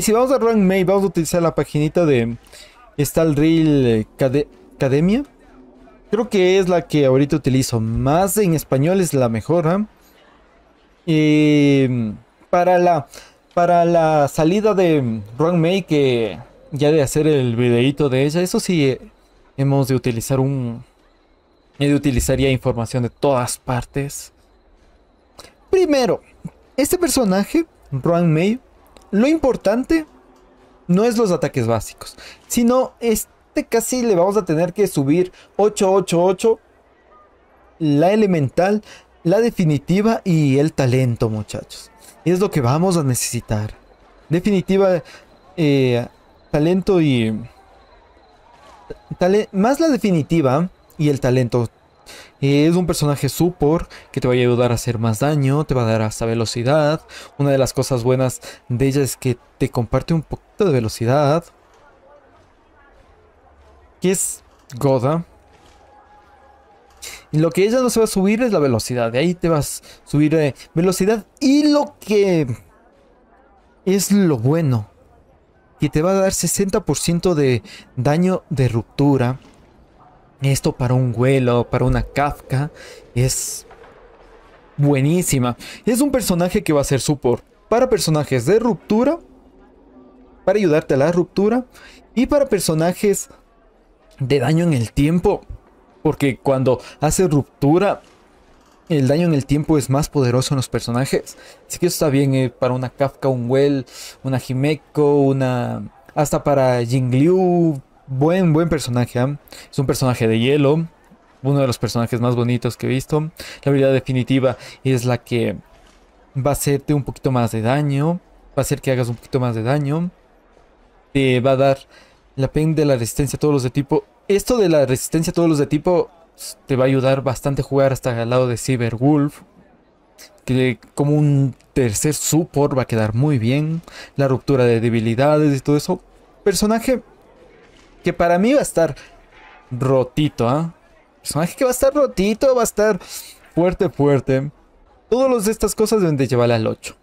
si vamos a Run May, vamos a utilizar la paginita de Stal eh, Academia. Creo que es la que ahorita utilizo. Más en español es la mejor. ¿eh? para, la, para la salida de Run May, que ya de hacer el videito de ella, eso sí, eh, hemos de utilizar un... He de información de todas partes. Primero, este personaje, Run May, lo importante no es los ataques básicos, sino este casi le vamos a tener que subir 888, la elemental, la definitiva y el talento, muchachos. es lo que vamos a necesitar. Definitiva, eh, talento y... más la definitiva y el talento es un personaje support que te va a ayudar a hacer más daño, te va a dar hasta velocidad. Una de las cosas buenas de ella es que te comparte un poquito de velocidad. Que es Goda. Y lo que ella no se va a subir es la velocidad. De ahí te vas a subir velocidad. Y lo que es lo bueno. Que te va a dar 60% de daño de ruptura. Esto para un o para una Kafka, es buenísima. Es un personaje que va a ser support para personajes de ruptura, para ayudarte a la ruptura, y para personajes de daño en el tiempo. Porque cuando hace ruptura, el daño en el tiempo es más poderoso en los personajes. Así que está bien eh, para una Kafka, un Well, una Himeko, una... Hasta para Jingliu, Buen, buen personaje. ¿ah? Es un personaje de hielo. Uno de los personajes más bonitos que he visto. La habilidad definitiva es la que va a hacerte un poquito más de daño. Va a hacer que hagas un poquito más de daño. Te va a dar la pen de la resistencia a todos los de tipo. Esto de la resistencia a todos los de tipo te va a ayudar bastante a jugar hasta al lado de Cyberwolf. Que como un tercer support va a quedar muy bien. La ruptura de debilidades y todo eso. Personaje que para mí va a estar rotito, ¿ah? Personaje que va a estar rotito, va a estar fuerte, fuerte. Todas de estas cosas deben de llevar al 8.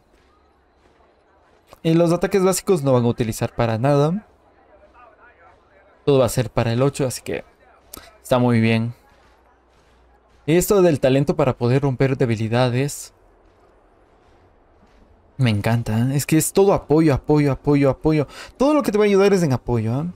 Y los ataques básicos no van a utilizar para nada. Todo va a ser para el 8, así que está muy bien. esto del talento para poder romper debilidades. Me encanta, ¿eh? es que es todo apoyo, apoyo, apoyo, apoyo. Todo lo que te va a ayudar es en apoyo. ¿eh?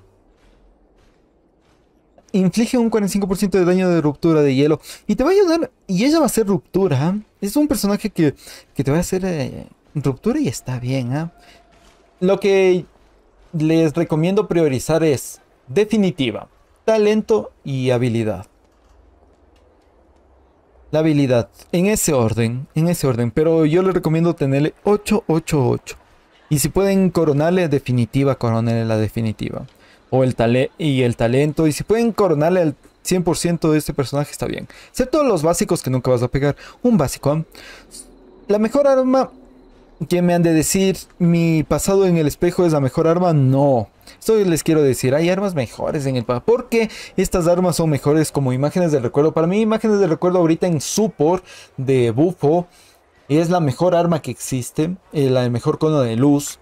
inflige un 45% de daño de ruptura de hielo. Y te va a ayudar. Y ella va a hacer ruptura. Es un personaje que, te va a hacer eh, ruptura y está bien. ¿ah? Lo que les recomiendo priorizar es definitiva, talento y habilidad. La habilidad, en ese orden, en ese orden. Pero yo les recomiendo tenerle 888. Y si pueden coronarle definitiva, Coronarle la definitiva o el y el talento. Y si pueden coronarle al 100% de este personaje, está bien. Excepto los básicos que nunca vas a pegar. Un básico. ¿ah? La mejor arma que me han de decir, mi pasado en el espejo es la mejor arma. No. Esto les quiero decir, hay armas mejores en el ¿Por Porque estas armas son mejores como imágenes de recuerdo. Para mí, imágenes de recuerdo ahorita en support de bufo. Es la mejor arma que existe. Eh, la mejor cono de luz.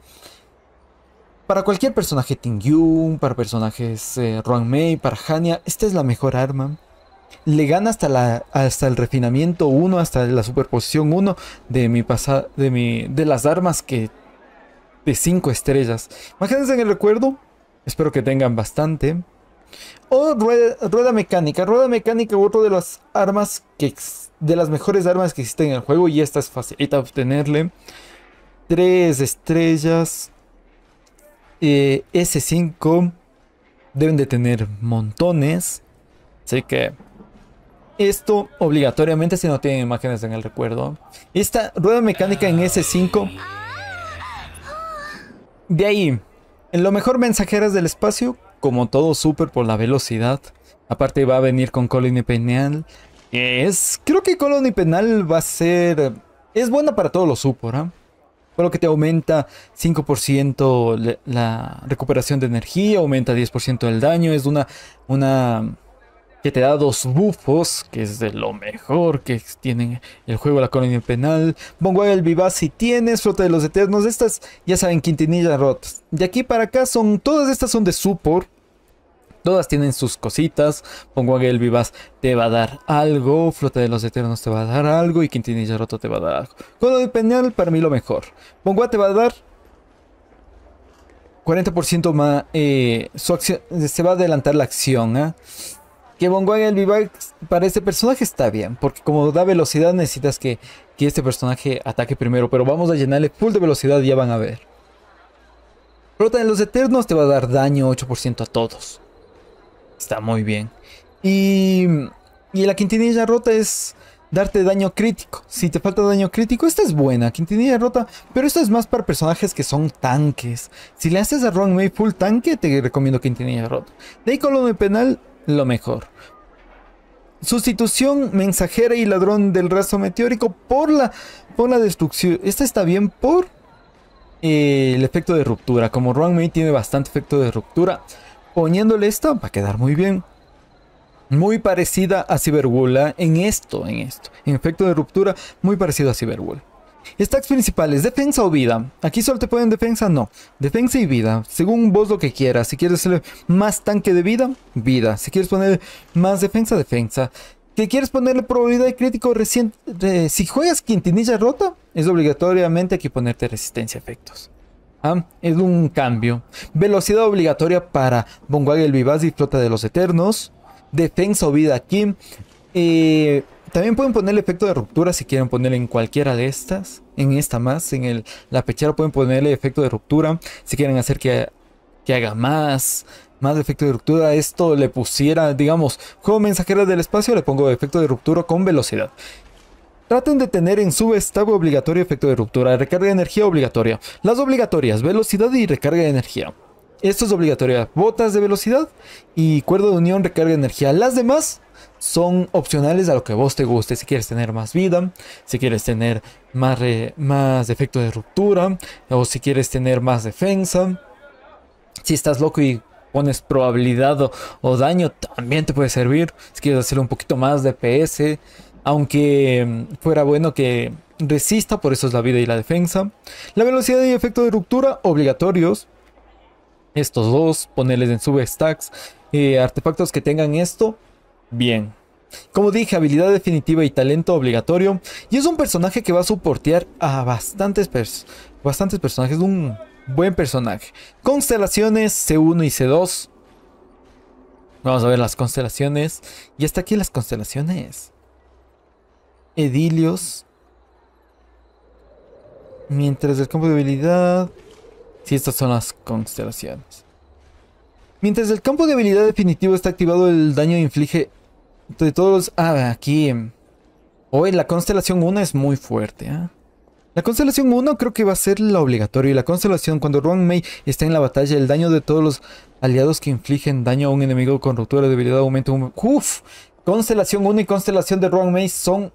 Para cualquier personaje Tingyun, para personajes eh, Ruan Mei, para Hania, esta es la mejor arma. Le gana hasta, el refinamiento 1, hasta la superposición 1 de, mi de, mi, de las armas que de 5 estrellas. Imagínense en el recuerdo, espero que tengan bastante. O rueda, mecánica. Rueda mecánica, otro de las armas que de las mejores armas que existen en el juego. Y esta es facilita obtenerle. Tres estrellas. Eh, S5 deben de tener montones. Así que esto obligatoriamente si no tienen imágenes en el recuerdo. Esta rueda mecánica en S5. De ahí, en lo mejor mensajeras del espacio, como todo super por la velocidad. Aparte va a venir con Colony Penal. Es, creo que Colony Penal va a ser... Es buena para todos los super, ¿ah? por lo que te aumenta 5% la recuperación de energía, aumenta 10% el daño, es una, una que te da dos bufos, que es de lo mejor que tienen el juego La Colonia Penal. bongo el Vivaz si tienes, Flota de los Eternos, estas ya saben, Quintinilla Rot. De aquí para acá son, todas estas son de support, Todas tienen sus cositas. el Vivas te va a dar algo. Flota de los Eternos te va a dar algo. Y Quintinilla Roto te va a dar algo. Codo de Penal para mí lo mejor. Pongua te va a dar 40% más. Eh, su se va a adelantar la acción. ¿ah? Que Que el Vivaz para este personaje está bien, porque como da velocidad necesitas que, que este personaje ataque primero, pero vamos a llenarle full de velocidad y ya van a ver. Flota de los Eternos te va a dar daño 8% a todos. Está muy bien. Y, y la quintinilla rota es darte daño crítico. Si te falta daño crítico, esta es buena. Quintinilla rota. Pero esto es más para personajes que son tanques. Si le haces a Ron May full tanque, te recomiendo Quintinilla rota. De ahí de penal, lo mejor. Sustitución mensajera y ladrón del raso meteórico por la, por la destrucción. Esta está bien por eh, el efecto de ruptura. Como Ron May tiene bastante efecto de ruptura poniéndole esto va a quedar muy bien. Muy parecida a Cyberwula en esto, en esto. En efecto de ruptura, muy parecido a Cyberwula. Stacks principales, defensa o vida. Aquí solo te ponen defensa, no. Defensa y vida, según vos lo que quieras. Si quieres hacerle más tanque de vida, vida. Si quieres poner más defensa, defensa. Si quieres ponerle probabilidad de crítico reciente, eh, si juegas quintinilla rota, es obligatoriamente aquí ponerte resistencia a efectos. Ah, es un cambio. Velocidad obligatoria para el Vivaz y Flota de los Eternos. Defensa o vida aquí. Eh, también pueden poner efecto de ruptura si quieren ponerle en cualquiera de estas. En esta más, en el, la pechera pueden ponerle efecto de ruptura. Si quieren hacer que, que haga más, más efecto de ruptura, esto le pusiera, digamos, como mensajeras del espacio, le pongo efecto de ruptura con velocidad. Traten de tener en su estado obligatorio efecto de ruptura, recarga de energía obligatoria. Las obligatorias, velocidad y recarga de energía. Esto es obligatoria. Botas de velocidad y cuerda de unión, recarga de energía. Las demás son opcionales a lo que vos te guste. Si quieres tener más vida, si quieres tener más, más efecto de ruptura, o si quieres tener más defensa. Si estás loco y pones probabilidad o, daño, también te puede servir. Si quieres hacer un poquito más de PS aunque mm, fuera bueno que resista, por eso es la vida y la defensa. La velocidad y efecto de ruptura obligatorios. Estos dos, ponerles en substacks. Y eh, artefactos que tengan esto, bien. Como dije, habilidad definitiva y talento obligatorio. Y es un personaje que va a soportear a bastantes, personajes. bastantes personajes. Un buen personaje. Constelaciones C1 y C2. Vamos a ver las constelaciones. Y hasta aquí las constelaciones edilios. Mientras el campo de habilidad... Si sí, estas son las constelaciones. Mientras el campo de habilidad definitivo está activado, el daño inflige de todos los... Ah, aquí... Hoy la constelación 1 es muy fuerte, ¿ah? La constelación 1 creo que va a ser la obligatoria. Y la constelación, cuando Ron May está en la batalla, el daño de todos los aliados que infligen daño a un enemigo con ruptura de habilidad aumenta un... ¡Uf! Constelación 1 y constelación de Ron May son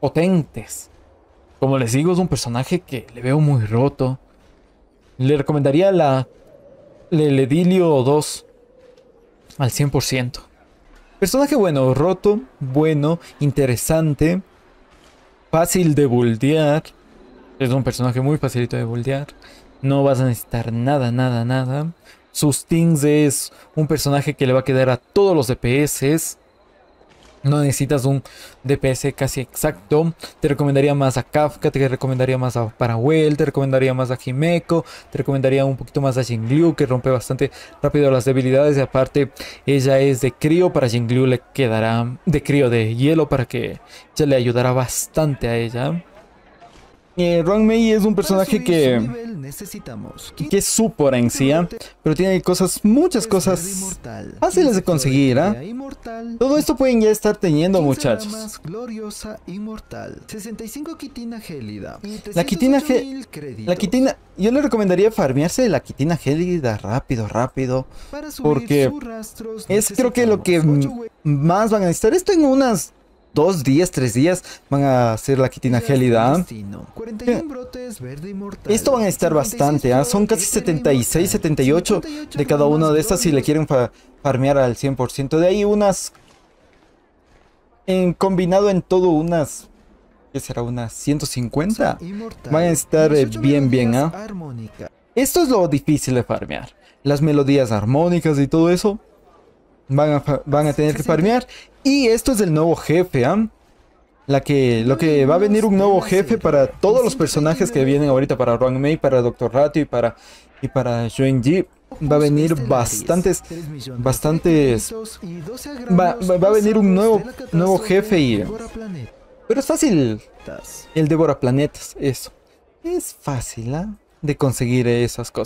potentes. Como les digo, es un personaje que le veo muy roto. Le recomendaría la Edilio 2 al 100%. Personaje bueno, roto, bueno, interesante, fácil de Buldear Es un personaje muy facilito de buldear No vas a necesitar nada, nada, nada. Sus things es un personaje que le va a quedar a todos los DPS no necesitas un DPS casi exacto. Te recomendaría más a Kafka, te recomendaría más a Parahuel, te recomendaría más a Jimeco, te recomendaría un poquito más a Jingliu, que rompe bastante rápido las debilidades. Y aparte, ella es de crío, para Jingliu le quedará de crío de hielo, para que ya le ayudará bastante a ella. Eh, Mei es un personaje que necesitamos. Que es su porencia pero tiene cosas, muchas cosas fáciles de conseguir, ¿ah? Todo esto pueden ya estar teniendo, muchachos. quitina gélida. La quitina La quitina, yo le recomendaría farmearse la quitina gélida rápido, rápido, porque es creo que lo que más van a necesitar. Esto en unas dos días, tres días, van a hacer la quitina gélida. Eh, esto van a estar bastante, ¿ah? son casi 76, 78 de cada una de estas si le quieren farmear al 100%. De ahí unas... En combinado en todo unas ¿qué será? Unas 150. Van a estar eh, bien, bien, ¿ah? Esto es lo difícil de farmear. Las melodías armónicas y todo eso. Van a, tener que farmear. Y esto es el nuevo jefe, ¿ah? La que, lo que mm, va a venir un nuevo jefe para todos los personajes que vienen ahorita, para Ron Mei, para Doctor Ratio y para, y para Va a venir bastantes, bastantes... Va, a venir un nuevo, nuevo jefe y... Pero es fácil. El devora planetas, eso. Es fácil, ¿ah? De conseguir esas cosas.